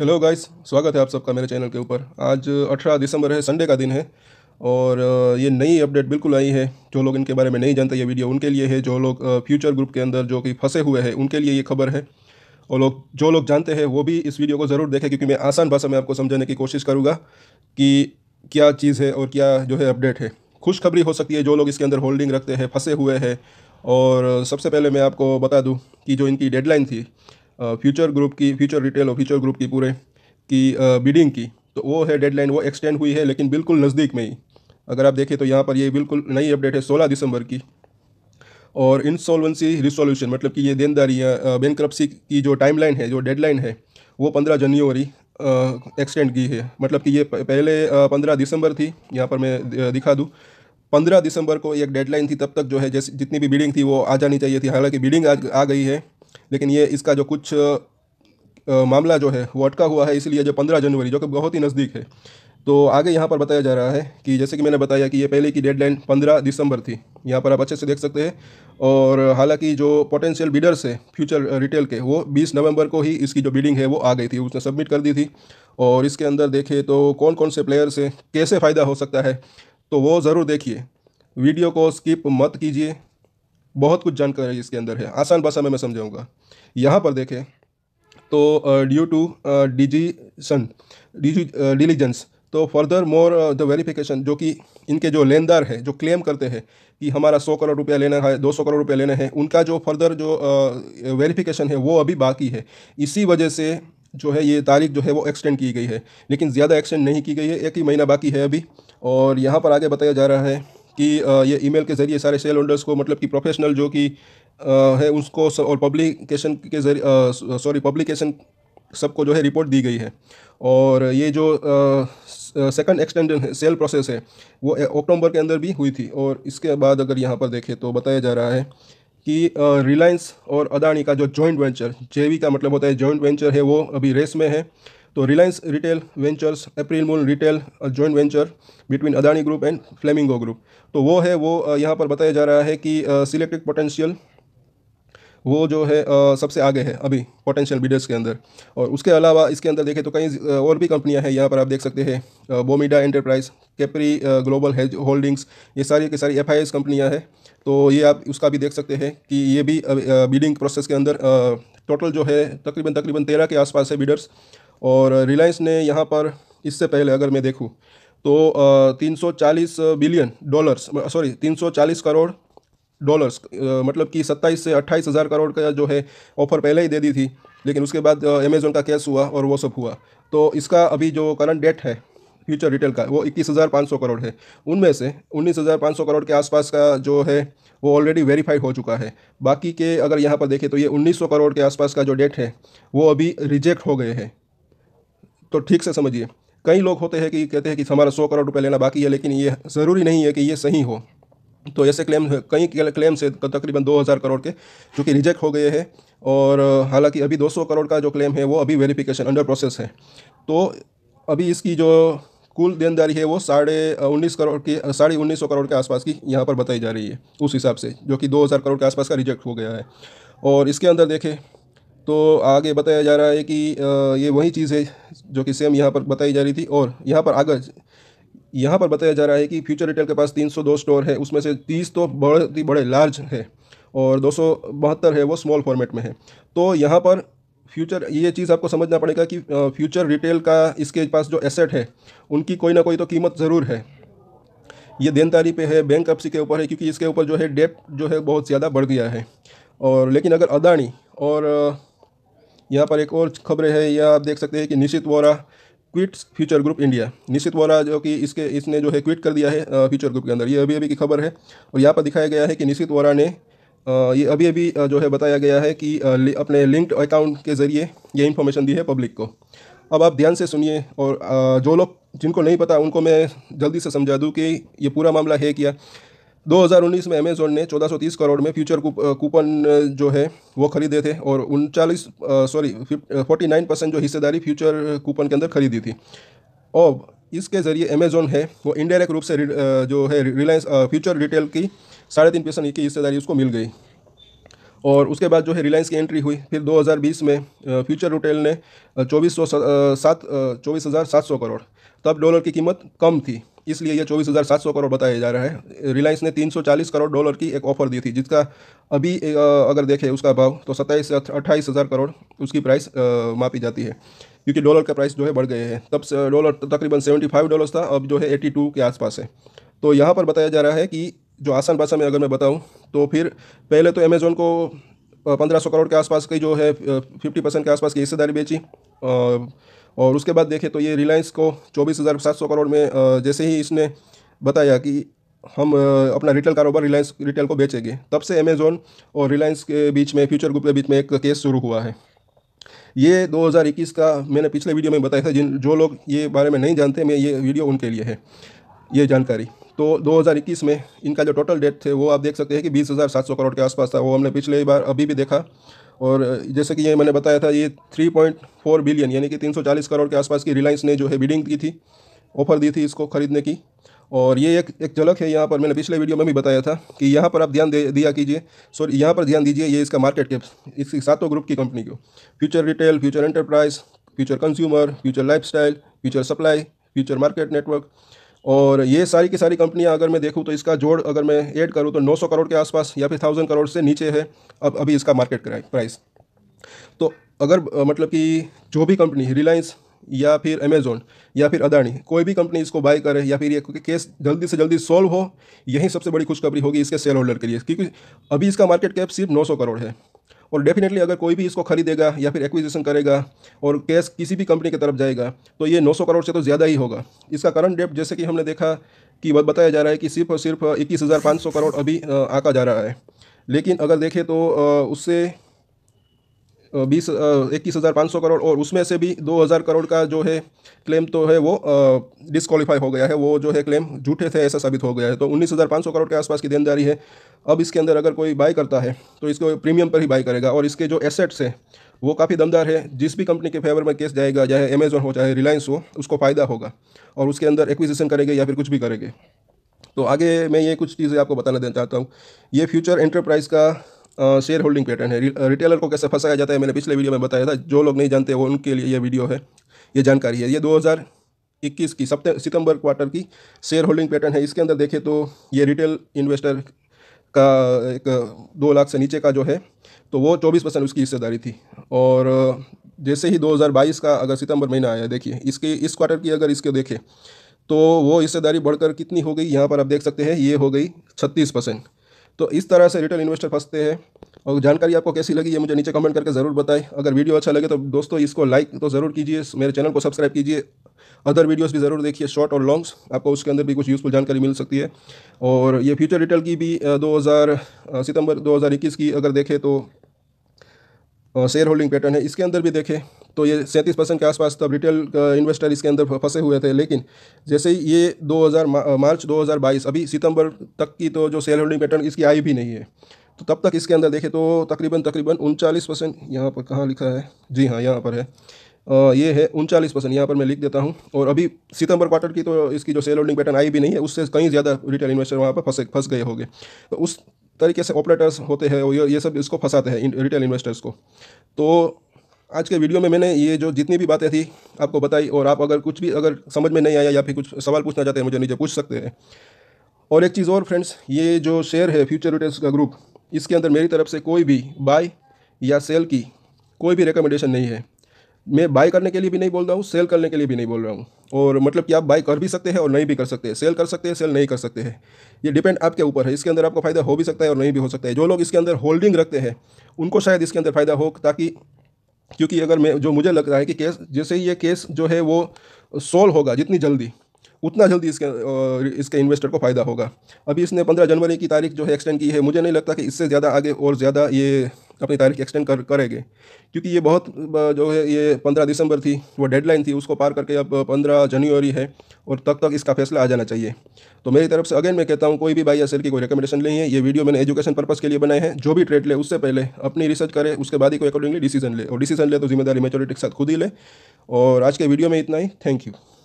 hello guys स्वागत है आप सबका मेरे चैनल के ऊपर आज 18 दिसंबर है संडे का दिन है और ये नई अपडेट बिल्कुल आई है जो लोग इनके बारे में नहीं जानते ये वीडियो उनके लिए है जो लोग फ्यूचर ग्रुप के अंदर जो कि फंसे हुए हैं उनके लिए ये खबर है और लोग जो लोग जानते हैं वो भी इस वीडियो को ज़रूर देखें क्योंकि मैं आसान भाषा में आपको समझाने की कोशिश करूँगा कि क्या चीज़ है और क्या जो है अपडेट है खुशखबरी हो सकती है जो लोग इसके अंदर होल्डिंग रखते हैं फंसे हुए हैं और सबसे पहले मैं आपको बता दूँ कि जो इनकी डेडलाइन थी फ्यूचर ग्रुप की फ्यूचर रिटेल और फ्यूचर ग्रुप की पूरे की बिडिंग की तो वो है डेडलाइन वो एक्सटेंड हुई है लेकिन बिल्कुल नज़दीक में ही अगर आप देखें तो यहाँ पर ये बिल्कुल नई अपडेट है सोलह दिसंबर की और इंसॉल्वेंसी रिसोल्यूशन मतलब कि ये देनदारियाँ बैंक की जो टाइमलाइन है जो डेडलाइन है वो पंद्रह जनवरी एक्सटेंड की है मतलब कि ये पहले पंद्रह दिसंबर थी यहाँ पर मैं दिखा दूँ पंद्रह दिसंबर को एक डेडलाइन थी तब तक जो है जैसे जितनी भी बिडिंग थी वो आ जानी चाहिए थी हालांकि बिडिंग आ, आ गई है लेकिन ये इसका जो कुछ मामला जो है वो अटका हुआ है इसलिए जो पंद्रह जनवरी जो कि बहुत ही नज़दीक है तो आगे यहाँ पर बताया जा रहा है कि जैसे कि मैंने बताया कि ये पहले की डेडलाइन पंद्रह दिसंबर थी यहाँ पर आप अच्छे से देख सकते हैं और हालांकि जो पोटेंशियल बिडर्स है फ्यूचर रिटेल के वो बीस नवंबर को ही इसकी जो बिडिंग है वो आ गई थी उसने सबमिट कर दी थी और इसके अंदर देखे तो कौन कौन से प्लेयर्स हैं कैसे फ़ायदा हो सकता है तो वो ज़रूर देखिए वीडियो को स्किप मत कीजिए बहुत कुछ जानकारी इसके अंदर है आसान भाषा में मैं समझाऊंगा यहाँ पर देखें तो ड्यू टू डिजीसन डिलीजेंस तो फर्दर मोर द वेरिफिकेशन जो कि इनके जो लेनदार हैं जो क्लेम करते हैं कि हमारा सौ करोड़ रुपया लेना है दो सौ करोड़ रुपया लेना है उनका जो फर्दर जो वेरिफिकेशन uh, है वो अभी बाकी है इसी वजह से जो है ये तारीख जो है वो एक्सटेंड की गई है लेकिन ज़्यादा एक्सटेंड नहीं की गई है एक ही महीना बाकी है अभी और यहाँ पर आगे बताया जा रहा है कि ये ईमेल के ज़रिए सारे शेयर होल्डर्स को मतलब कि प्रोफेशनल जो कि है उसको और पब्लिकेशन के जरिए सॉरी पब्लिकेशन सबको जो है रिपोर्ट दी गई है और ये जो सेकंड एक्सटेंड सेल प्रोसेस है वो अक्टूबर के अंदर भी हुई थी और इसके बाद अगर यहाँ पर देखें तो बताया जा रहा है कि रिलायंस और अदानी का जो जॉइंट वेंचर जेवी का मतलब होता है जॉइंट वेंचर है वो अभी रेस में है तो रिलायंस रिटेल वेंचर्स अप्रैल मूल retail joint venture between Adani Group and Flamingo Group तो वो है वो यहाँ पर बताया जा रहा है कि सिलेक्टेड पोटेंशियल वो जो है आ, सबसे आगे है अभी पोटेंशियल बिडर्स के अंदर और उसके अलावा इसके अंदर देखें तो कई और भी कंपनियां हैं यहाँ पर आप देख सकते हैं बोमिडा enterprise Capri Global hedge holdings ये सारी की सारी एफ आई कंपनियाँ हैं तो ये आप उसका भी देख सकते हैं कि ये भी बिडिंग प्रोसेस के अंदर आ, टोटल जो है तकरीबन तकरीबन तेरह के आसपास है बिडर्स और रिलायंस ने यहाँ पर इससे पहले अगर मैं देखूँ तो तीन सौ चालीस बिलियन डॉलर्स सॉरी तीन सौ चालीस करोड़ डॉलर्स मतलब कि सत्ताईस से अट्ठाईस हज़ार करोड़ का जो है ऑफर पहले ही दे दी थी लेकिन उसके बाद अमेजोन का कैश हुआ और वो सब हुआ तो इसका अभी जो करंट डेट है फ्यूचर रिटेल का वो इक्कीस हज़ार पाँच सौ करोड़ है उनमें से उन्नीस हज़ार पाँच सौ करोड़ के आसपास का जो है वो ऑलरेडी वेरीफाइड हो चुका है बाकी के अगर यहाँ पर देखें तो ये उन्नीस सौ करोड़ के आसपास का जो डेट है वो अभी रिजेक्ट हो गए हैं तो ठीक से समझिए कई लोग होते हैं कि कहते हैं कि हमारा सौ करोड़ रुपये लेना बाकी है लेकिन ये ज़रूरी नहीं है कि ये सही हो तो ऐसे क्लेम कई क्लेम से तकरीबन 2000 करोड़ के जो कि रिजेक्ट हो गए हैं और हालांकि अभी 200 करोड़ का जो क्लेम है वो अभी वेरिफिकेशन अंडर प्रोसेस है तो अभी इसकी जो कुल देनदारी है वो साढ़े उन्नीस करोड़ की साढ़े उन्नीस सौ करोड़ के आसपास की यहाँ पर बताई जा रही है उस हिसाब से जो कि 2000 करोड़ के आसपास का रिजेक्ट हो गया है और इसके अंदर देखें तो आगे बताया जा रहा है कि ये वही चीज़ है जो कि सेम यहाँ पर बताई जा रही थी और यहाँ पर आगे यहाँ पर बताया जा रहा है कि फ्यूचर रिटेल के पास 302 स्टोर है उसमें से 30 तो बहुत ही बड़े लार्ज है और दो है वो स्मॉल फॉर्मेट में है तो यहाँ पर फ्यूचर ये चीज़ आपको समझना पड़ेगा कि फ्यूचर रिटेल का इसके पास जो एसेट है उनकी कोई ना कोई तो कीमत ज़रूर है ये देनदारी पे है बैंक के ऊपर है क्योंकि इसके ऊपर जो है डेप जो है बहुत ज़्यादा बढ़ गया है और लेकिन अगर अदानी और यहाँ पर एक और खबरें है यह आप देख सकते हैं कि Nishit Vora quit Future Group India Nishit Vora जो कि इसके इसने जो है क्विट कर दिया है फ्यूचर ग्रुप के अंदर ये अभी अभी की खबर है और यहाँ पर दिखाया गया है कि निशित वोरा ने ये अभी अभी जो है बताया गया है कि अपने लिंक्ड अकाउंट के ज़रिए ये इन्फॉर्मेशन दी है पब्लिक को अब आप ध्यान से सुनिए और जो लोग जिनको नहीं पता उनको मैं जल्दी से समझा दूँ कि ये पूरा मामला है क्या 2019 में अमेजोन ने 1430 करोड़ में फ्यूचर कूपन जो है वो खरीदे थे और उनचालीस सॉरी फोर्टी नाइन परसेंट जो हिस्सेदारी फ्यूचर कूपन के अंदर खरीदी थी और इसके ज़रिए अमेजोन है वो इनडायरेक्ट रूप से जो है रिलायंस फ्यूचर रिटेल की साढ़े तीन परसेंट की हिस्सेदारी उसको मिल गई और उसके बाद जो है रिलायंस की एंट्री हुई फिर 2020 में फ्यूचर रिटेल ने चौबीस सौ सात चौबीस हज़ार सात सौ करोड़ तब डॉलर की कीमत कम थी इसलिए यह चौबीस हज़ार सात सौ करोड़ बताया जा रहा है रिलायंस ने तीन सौ चालीस करोड़ डॉलर की एक ऑफ़र दी थी जिसका अभी अगर देखें उसका भाव तो सत्ताईस से अट्ठाईस हज़ार करोड़ उसकी प्राइस मापी जाती है क्योंकि डॉलर का प्राइस जो है बढ़ गए हैं तब से डॉलर तकरीबन सेवेंटी फाइव डॉलर था अब जो है एट्टी टू के आसपास है तो यहाँ पर बताया जा रहा है कि जो आसान भाषा में अगर मैं बताऊँ तो फिर पहले तो अमेज़ोन को पंद्रह सौ करोड़ के आसपास की जो है फिफ्टी परसेंट के आसपास की हिस्सेदारी बेची और उसके बाद देखें तो ये रिलायंस को चौबीस हज़ार सात सौ करोड़ में जैसे ही इसने बताया कि हम अपना रिटेल कारोबार रिलायंस रिटेल को बेचेंगे तब से अमेज़ोन और रिलायंस के बीच में फ्यूचर ग्रुप के बीच में एक केस शुरू हुआ है ये 2021 का मैंने पिछले वीडियो में बताया था जिन जो लोग ये बारे में नहीं जानते मैं ये वीडियो उनके लिए है ये जानकारी तो 2021 में इनका जो टोटल डेट थे वो आप देख सकते हैं कि बीस हज़ार सात सौ करोड़ के आसपास था वो हमने पिछले बार अभी भी देखा और जैसे कि ये मैंने बताया था ये 3.4 बिलियन यानी कि 340 करोड़ के आसपास की रिलायंस ने जो है बिडिंग की थी ऑफर दी थी इसको खरीदने की और ये एक एक झलक है यहाँ पर मैंने पिछले वीडियो में भी बताया था कि यहाँ पर आप ध्यान दे दिया कीजिए सॉरी यहाँ पर ध्यान दीजिए ये इसका मार्केट कैप इसकी सातों ग्रुप की कंपनी को Future Retail Future Enterprise Future Consumer Future Life Future Supply Future Market Network और ये सारी की सारी कंपनियां अगर मैं देखूँ तो इसका जोड़ अगर मैं ऐड करूँ तो 900 करोड़ के आसपास या फिर थाउजेंड करोड़ से नीचे है अब अभी इसका मार्केट प्राइस तो अगर मतलब कि जो भी कंपनी रिलायंस या फिर अमेजोन या फिर अदानी कोई भी कंपनी इसको बाय करे या फिर ये केस जल्दी से जल्दी सॉल्व हो यही सबसे बड़ी खुशखबरी होगी इसके शेयर होल्डर के लिए क्योंकि अभी इसका मार्केट कैप सिर्फ 900 करोड़ है और डेफिनेटली अगर कोई भी इसको खरीदेगा या फिर एक्विजिशन करेगा और कैश किसी भी कंपनी की तरफ जाएगा तो ये 900 करोड़ से तो ज़्यादा ही होगा इसका करंट डेट जैसे कि हमने देखा कि बताया जा रहा है कि सिर्फ सिर्फ इक्कीस करोड़ अभी आका जा रहा है लेकिन अगर देखें तो उससे बीस इक्कीस हज़ार पाँच सौ करोड़ और उसमें से भी दो हज़ार करोड़ का जो है क्लेम तो है वो डिसक्वालीफाई हो गया है वो जो है क्लेम झूठे थे ऐसा साबित हो गया है तो उन्नीस हज़ार पाँच सौ करोड़ के आसपास की देनदारी है अब इसके अंदर अगर कोई बाय करता है तो इसको प्रीमियम पर ही बाय करेगा और इसके जो एसेट्स हैं वो काफ़ी दमदार है जिस भी कंपनी के फेवर में केस जाएगा चाहे अमेजोन हो चाहे रिलायंस हो उसको फ़ायदा होगा और उसके अंदर एक्विजिशन करेंगे या फिर कुछ भी करेंगे तो आगे मैं ये कुछ चीज़ें आपको बताना देना चाहता हूँ ये फ्यूचर एंटरप्राइज का शेयर होल्डिंग पैटर्न है रिटेलर को कैसे फंसाया जाता है मैंने पिछले वीडियो में बताया था जो लोग नहीं जानते वो उनके लिए ये वीडियो है ये जानकारी है ये 2021 की सप्ते सितंबर क्वार्टर की शेयर होल्डिंग पैटर्न है इसके अंदर देखें तो ये रिटेल इन्वेस्टर का एक दो लाख से नीचे का जो है तो वो चौबीस परसेंट उसकी हिस्सेदारी थी और जैसे ही 2022 का अगर सितंबर महीना आया देखिए इसके इस क्वार्टर की अगर इसके देखें तो वो हिस्सेदारी बढ़कर कितनी हो गई यहाँ पर आप देख सकते हैं ये हो गई छत्तीस परसेंट तो इस तरह से रिटेल इन्वेस्टर फंसते हैं और जानकारी आपको कैसी लगी ये मुझे नीचे कमेंट करके ज़रूर बताएं अगर वीडियो अच्छा लगे तो दोस्तों इसको लाइक तो ज़रूर कीजिए मेरे चैनल को सब्सक्राइब कीजिए अदर वीडियोस भी ज़रूर देखिए शॉर्ट और लॉन्ग्स आपको उसके अंदर भी कुछ यूज़फुल जानकारी मिल सकती है और ये फ्यूचर रिटेल की भी दो सितंबर दो की अगर देखें तो शेयर होल्डिंग पैटर्न है इसके अंदर भी देखें तो ये सैंतीस परसेंट के आसपास तब रिटेल इन्वेस्टर इसके अंदर फंसे हुए थे लेकिन जैसे ही ये 2000 uh, मार्च 2022 अभी सितंबर तक की तो जो सेल होल्डिंग पैटर्न इसकी आई भी नहीं है तो तब तक इसके अंदर देखें तो तकरीबन तकरीबन उनचालीस परसेंट यहाँ पर कहाँ लिखा है जी हाँ यहाँ पर है आ, uh, ये है उनचालीस परसेंट यहाँ पर मैं लिख देता हूँ और अभी सितंबर क्वार्टर की तो इसकी जो सेल होल्डिंग पैटर्न आई भी नहीं है उससे कहीं ज़्यादा रिटेल इन्वेस्टर वहाँ पर फंसे फंस गए होंगे तो उस तरीके से ऑपरेटर्स होते हैं और ये सब इसको फंसाते हैं रिटेल इन्वेस्टर्स को तो आज के वीडियो में मैंने ये जो जितनी भी बातें थी आपको बताई और आप अगर कुछ भी अगर समझ में नहीं आया या फिर कुछ सवाल पूछना चाहते हैं मुझे नीचे पूछ सकते हैं और एक चीज़ और फ्रेंड्स ये जो शेयर है फ्यूचर रिटेल्स का ग्रुप इसके अंदर मेरी तरफ से कोई भी बाय या सेल की कोई भी रिकमेंडेशन नहीं है मैं बाय करने के लिए भी नहीं बोल रहा हूँ सेल करने के लिए भी नहीं बोल रहा हूँ और मतलब कि आप बाय कर भी सकते हैं और नहीं भी कर सकते सेल कर सकते हैं सेल नहीं कर सकते हैं ये डिपेंड आपके ऊपर है इसके अंदर आपको फ़ायदा हो भी सकता है और नहीं भी हो सकता है जो लोग इसके अंदर होल्डिंग रखते हैं उनको शायद इसके अंदर फ़ायदा हो ताकि क्योंकि अगर मैं जो मुझे लग रहा है कि केस जैसे ही ये केस जो है वो सोल्व होगा जितनी जल्दी उतना जल्दी इसके इसके इन्वेस्टर को फ़ायदा होगा अभी इसने पंद्रह जनवरी की तारीख जो है एक्सटेंड की है मुझे नहीं लगता कि इससे ज़्यादा आगे और ज़्यादा ये अपनी तारीख एक्सटेंड कर करेंगे क्योंकि ये बहुत जो है ये पंद्रह दिसंबर थी वो डेडलाइन थी उसको पार करके अब पंद्रह जनवरी है और तब तक, तक इसका फैसला आ जाना चाहिए तो मेरी तरफ से अगेन मैं कहता हूँ कोई भी बाई या सेल की कोई रिकमेंडेशन नहीं है ये वीडियो मैंने एजुकेशन पर्पज़ के लिए बनाए हैं जो भी ट्रेड ले उससे पहले अपनी रिसर्च करे उसके बाद ही कोई अकॉर्डिंगली डिसीजन ले और डिसीजन ले तो जिम्मेदारी मेचोरिटी के साथ खुद ही ले और आज के वीडियो में इतना ही थैंक यू